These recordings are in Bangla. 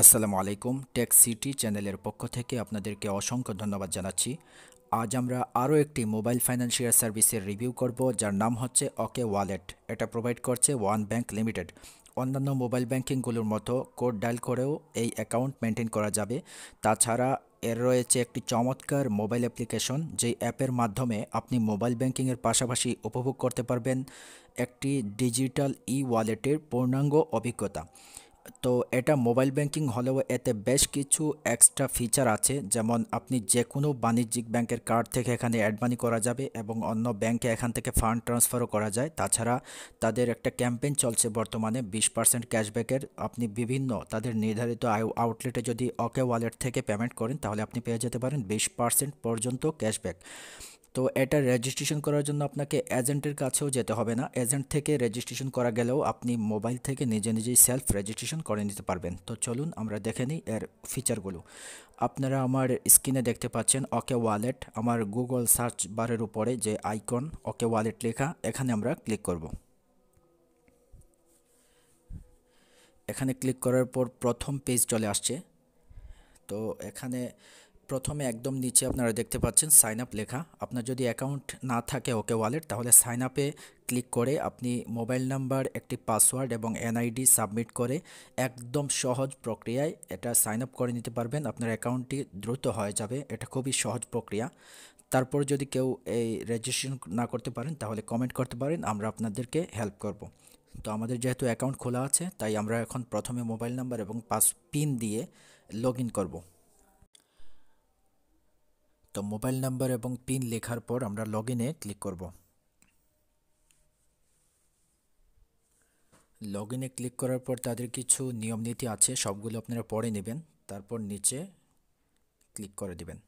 আসসালামু আলাইকুম টেক সিটি চ্যানেলের পক্ষ থেকে আপনাদেরকে অসংখ্য ধন্যবাদ জানাচ্ছি আজ আমরা আরও একটি মোবাইল ফাইন্যান্সিয়াল সার্ভিসের রিভিউ করব যার নাম হচ্ছে ওকে ওয়ালেট এটা প্রোভাইড করছে ওয়ান ব্যাংক লিমিটেড অন্যান্য মোবাইল ব্যাংকিংগুলোর মতো কোড ডায়াল করেও এই অ্যাকাউন্ট মেনটেন করা যাবে তাছাড়া এর রয়েছে একটি চমৎকার মোবাইল অ্যাপ্লিকেশন যেই অ্যাপের মাধ্যমে আপনি মোবাইল ব্যাংকিংয়ের পাশাপাশি উপভোগ করতে পারবেন একটি ডিজিটাল ই ওয়ালেটের পূর্ণাঙ্গ অভিজ্ঞতা তো এটা মোবাইল ব্যাংকিং হলেও এতে বেশ কিছু এক্সট্রা ফিচার আছে যেমন আপনি যে কোনো বাণিজ্যিক ব্যাংকের কার্ড থেকে এখানে অ্যাডমানি করা যাবে এবং অন্য ব্যাংকে এখান থেকে ফান্ড ট্রান্সফারও করা যায় তাছাড়া তাদের একটা ক্যাম্পেইন চলছে বর্তমানে বিশ পার্সেন্ট ক্যাশব্যাকের আপনি বিভিন্ন তাদের নির্ধারিত আউটলেটে যদি ওকে ওয়ালেট থেকে পেমেন্ট করেন তাহলে আপনি পেয়ে যেতে পারেন বিশ পার্সেন্ট পর্যন্ত ক্যাশব্যাক তো এটা রেজিস্ট্রেশন করার জন্য আপনাকে এজেন্টের কাছেও যেতে হবে না এজেন্ট থেকে রেজিস্ট্রেশন করা গেলেও আপনি মোবাইল থেকে নিজে নিজেই সেলফ রেজিস্ট্রেশন করে নিতে পারবেন তো চলুন আমরা দেখে নিই এর ফিচারগুলো আপনারা আমার স্ক্রিনে দেখতে পাচ্ছেন ওকে ওয়ালেট আমার গুগল সার্চ বারের উপরে যে আইকন ওকে ওয়ালেট লেখা এখানে আমরা ক্লিক করব এখানে ক্লিক করার পর প্রথম পেজ চলে আসছে তো এখানে প্রথমে একদম নিচে আপনারা দেখতে পাচ্ছেন সাইন আপ লেখা আপনার যদি অ্যাকাউন্ট না থাকে ওকে ওয়ালেট তাহলে সাইন আপে ক্লিক করে আপনি মোবাইল নাম্বার একটি পাসওয়ার্ড এবং এনআইডি সাবমিট করে একদম সহজ প্রক্রিয়ায় এটা সাইন আপ করে নিতে পারবেন আপনার অ্যাকাউন্টটি দ্রুত হয়ে যাবে এটা খুবই সহজ প্রক্রিয়া তারপর যদি কেউ এই রেজিস্ট্রেশন না করতে পারেন তাহলে কমেন্ট করতে পারেন আমরা আপনাদেরকে হেল্প করব তো আমাদের যেহেতু অ্যাকাউন্ট খোলা আছে তাই আমরা এখন প্রথমে মোবাইল নাম্বার এবং পাস পিন দিয়ে লগ ইন করবো তো মোবাইল নাম্বার এবং পিন লেখার পর আমরা লগ ইনে ক্লিক করব লগ ইনে ক্লিক করার পর তাদের কিছু নিয়মনীতি আছে সবগুলো আপনারা পড়ে নেবেন তারপর নিচে ক্লিক করে দেবেন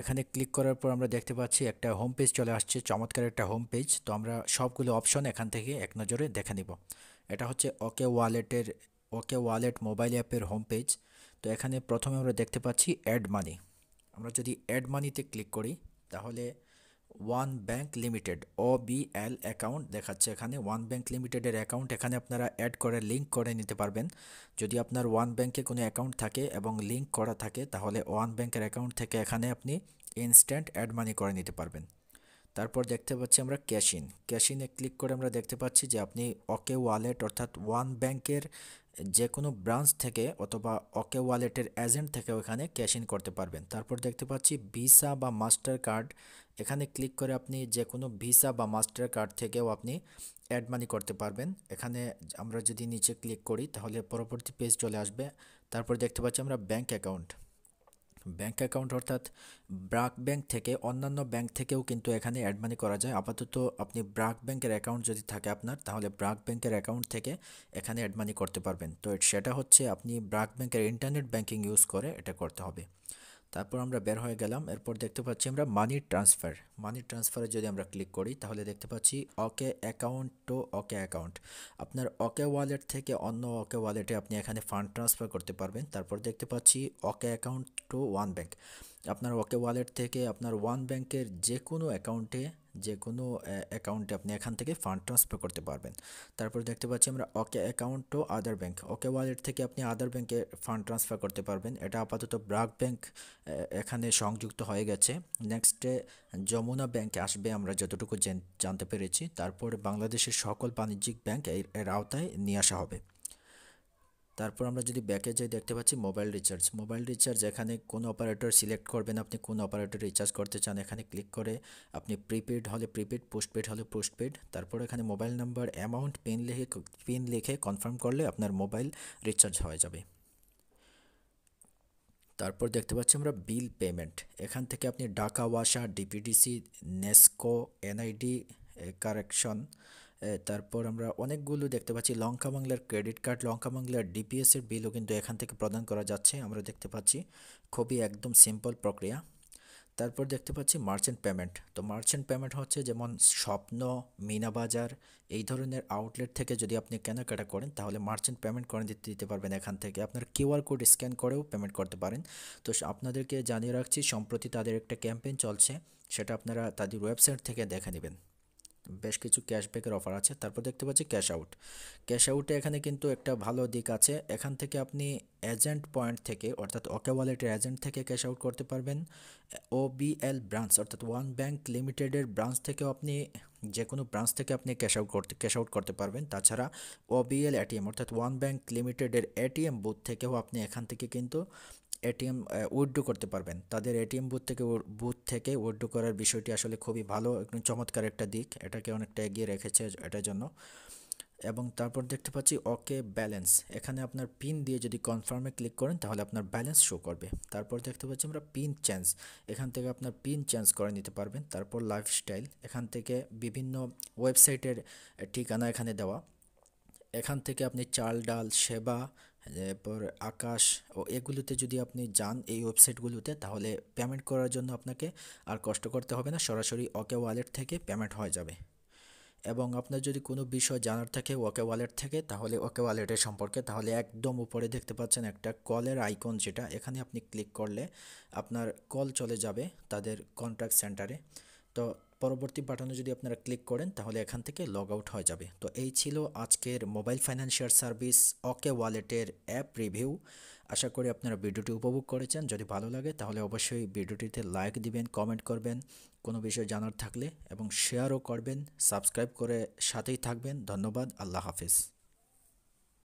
এখানে ক্লিক করার পর আমরা দেখতে পাচ্ছি একটা হোম পেজ চলে আসছে চমৎকার একটা হোম পেজ তো আমরা সবগুলো অপশন এখান থেকে এক নজরে দেখে নিব এটা হচ্ছে ওকে ওয়ালেটের ওকে ওয়ালেট মোবাইল অ্যাপের হোম পেজ তো এখানে প্রথমে আমরা দেখতে পাচ্ছি অ্যাড মানি আমরা যদি অ্যাড মানিতে ক্লিক করি তাহলে One Bank Limited O BL account দেখাচ্ছে এখানে ওয়ান ব্যাঙ্ক লিমিটেডের অ্যাকাউন্ট এখানে আপনারা অ্যাড করে লিঙ্ক করে নিতে পারবেন যদি আপনার ওয়ান ব্যাঙ্কে কোনো অ্যাকাউন্ট থাকে এবং লিঙ্ক করা থাকে তাহলে ওয়ান ব্যাঙ্কের অ্যাকাউন্ট থেকে এখানে আপনি ইনস্ট্যান্ট অ্যাড মানি করে নিতে পারবেন তারপর দেখতে পাচ্ছি আমরা ক্যাশ ইন ক্যাশ ইনে ক্লিক করে আমরা দেখতে পাচ্ছি যে আপনি ওকে ওয়ালেট অর্থাৎ ওয়ান ব্যাঙ্কের যে কোনো ব্রাঞ্চ থেকে অথবা ওকে ওয়ালেটের এজেন্ট থেকে ওখানে ক্যাশ ইন করতে পারবেন তারপর দেখতে পাচ্ছি ভিসা বা মাস্টার কার্ড এখানে ক্লিক করে আপনি যে কোনো ভিসা বা মাস্টার কার্ড থেকেও আপনি অ্যাড মানি করতে পারবেন এখানে আমরা যদি নিচে ক্লিক করি তাহলে পরবর্তী পেজ চলে আসবে তারপর দেখতে পাচ্ছি আমরা ব্যাঙ্ক অ্যাকাউন্ট ব্যাঙ্ক অ্যাকাউন্ট অর্থাৎ ব্রাক ব্যাংক থেকে অন্যান্য ব্যাংক থেকেও কিন্তু এখানে অ্যাড মানি করা যায় আপাতত আপনি ব্রাক ব্যাংকের অ্যাকাউন্ট যদি থাকে আপনার তাহলে ব্রাক ব্যাংকের অ্যাকাউন্ট থেকে এখানে অ্যাড মানি করতে পারবেন তো সেটা হচ্ছে আপনি ব্রাক ব্যাংকের ইন্টারনেট ব্যাংকিং ইউজ করে এটা করতে হবে তারপর আমরা বের হয়ে গেলাম এরপর দেখতে পাচ্ছি আমরা মানি ট্রান্সফার মানি ট্রান্সফারে যদি আমরা ক্লিক করি তাহলে দেখতে পাচ্ছি OK account to OK account আপনার ওকে ওয়ালেট থেকে অন্য ওকে ওয়ালেটে আপনি এখানে ফান্ড ট্রান্সফার করতে পারবেন তারপর দেখতে পাচ্ছি OK account to One Bank আপনার ওকে ওয়ালেট থেকে আপনার ওয়ান ব্যাংকের যে কোনো অ্যাকাউন্টে যে কোনো অ্যাকাউন্টে আপনি এখান থেকে ফান্ড ট্রান্সফার করতে পারবেন তারপর দেখতে পাচ্ছি আমরা OK account to other bank OK Wallet থেকে আপনি আদার ব্যাঙ্কে ফান্ড ট্রান্সফার করতে পারবেন এটা আপাতত ব্রাক ব্যাঙ্ক এখানে সংযুক্ত হয়ে গেছে নেক্সটে যমুনা ব্যাঙ্কে আসবে আমরা যতটুকু জানতে পেরেছি তারপর বাংলাদেশের সকল বাণিজ্যিক ব্যাঙ্ক এর আওতায় নিয়ে আসা হবে তারপর আমরা যদি ব্যাকে যাই দেখতে পাচ্ছি মোবাইল রিচার্জ মোবাইল রিচার্জ এখানে কোন অপারেটর সিলেক্ট করবেন আপনি কোন অপারেটর রিচার্জ করতে চান এখানে ক্লিক করে আপনি প্রিপেড হলে প্রিপেড পোস্টপেড হলে পোস্টপেড তারপর এখানে মোবাইল নাম্বার অ্যামাউন্ট পিন লিখে পিন লিখে কনফার্ম করলে আপনার মোবাইল রিচার্জ হয়ে যাবে তারপর দেখতে পাচ্ছি আমরা বিল পেমেন্ট এখান থেকে আপনি ডাকা ওয়াসা ডিপিডিসি নেস্কো এনআইডি কারেকশন তারপর আমরা অনেকগুলো দেখতে পাচ্ছি লঙ্কা বাংলার ক্রেডিট কার্ড লঙ্কা বাংলার ডিপিএসের বিলও কিন্তু এখান থেকে প্রদান করা যাচ্ছে আমরা দেখতে পাচ্ছি খুবই একদম সিম্পল প্রক্রিয়া তারপর দেখতে পাচ্ছি মার্চেন্ট পেমেন্ট তো মার্চেন্ট পেমেন্ট হচ্ছে যেমন স্বপ্ন মিনা বাজার এই ধরনের আউটলেট থেকে যদি আপনি কেনাকাটা করেন তাহলে মার্চেন্ট পেমেন্ট করে দিতে দিতে পারবেন এখান থেকে আপনার কিউআর কোড স্ক্যান করেও পেমেন্ট করতে পারেন তো আপনাদেরকে জানিয়ে রাখছি সম্প্রতি তাদের একটা ক্যাম্পেইন চলছে সেটা আপনারা তাদের ওয়েবসাইট থেকে দেখে নেবেন বেশ কিছু ক্যাশব্যাকের অফার আছে তারপর দেখতে পাচ্ছি ক্যাশ আউট ক্যাশ আউটে এখানে কিন্তু একটা ভালো দিক আছে এখান থেকে আপনি এজেন্ট পয়েন্ট থেকে অর্থাৎ ওকে ওয়ালেটের এজেন্ট থেকে ক্যাশ আউট করতে পারবেন ও বিএল ব্রাঞ্চ অর্থাৎ ওয়ান ব্যাংক লিমিটেডের ব্রাঞ্চ থেকেও আপনি যে কোনো ব্রাঞ্চ থেকে আপনি ক্যাশ আউট করতে ক্যাশ আউট করতে পারবেন তাছাড়া ওবিএল এটিএম অর্থাৎ ওয়ান ব্যাংক লিমিটেডের এটিএম বুথ থেকেও আপনি এখান থেকে কিন্তু এটিএম উইথড্রো করতে পারবেন তাদের এটিএম বুথ থেকে বুথ থেকে উইথড্রো করার বিষয়টি আসলে খুবই ভালো একদম চমৎকার একটা দিক এটাকে অনেকটা এগিয়ে রেখেছে এটার জন্য এবং তারপর দেখতে পাচ্ছি ওকে ব্যালেন্স এখানে আপনার পিন দিয়ে যদি কনফার্মে ক্লিক করেন তাহলে আপনার ব্যালেন্স শো করবে তারপর দেখতে পাচ্ছি আমরা পিন চেঞ্জ এখান থেকে আপনার পিন চেঞ্জ করে নিতে পারবেন তারপর লাইফস্টাইল এখান থেকে বিভিন্ন ওয়েবসাইটের ঠিকানা এখানে দেওয়া এখান থেকে আপনি চাল ডাল সেবা এরপর আকাশ ও এগুলোতে যদি আপনি যান এই ওয়েবসাইটগুলোতে তাহলে পেমেন্ট করার জন্য আপনাকে আর কষ্ট করতে হবে না সরাসরি ওকে ওয়ালেট থেকে পেমেন্ট হয়ে যাবে এবং আপনার যদি কোনো বিষয় জানার থাকে ওকে ওয়ালেট থেকে তাহলে ওকে ওয়ালেটের সম্পর্কে তাহলে একদম উপরে দেখতে পাচ্ছেন একটা কলের আইকন যেটা এখানে আপনি ক্লিক করলে আপনার কল চলে যাবে তাদের কন্ট্যাক্ট সেন্টারে তো পরবর্তী বাটনে যদি আপনারা ক্লিক করেন তাহলে এখান থেকে লগ আউট হয়ে যাবে তো এই ছিল আজকের মোবাইল ফাইন্যান্সিয়াল সার্ভিস ওকে ওয়ালেটের অ্যাপ রিভিউ আশা করি আপনারা ভিডিওটি উপভোগ করেছেন যদি ভালো লাগে তাহলে অবশ্যই ভিডিওটিতে লাইক দিবেন কমেন্ট করবেন কোনো বিষয় জানার থাকলে এবং শেয়ারও করবেন সাবস্ক্রাইব করে সাথেই থাকবেন ধন্যবাদ আল্লাহ হাফিজ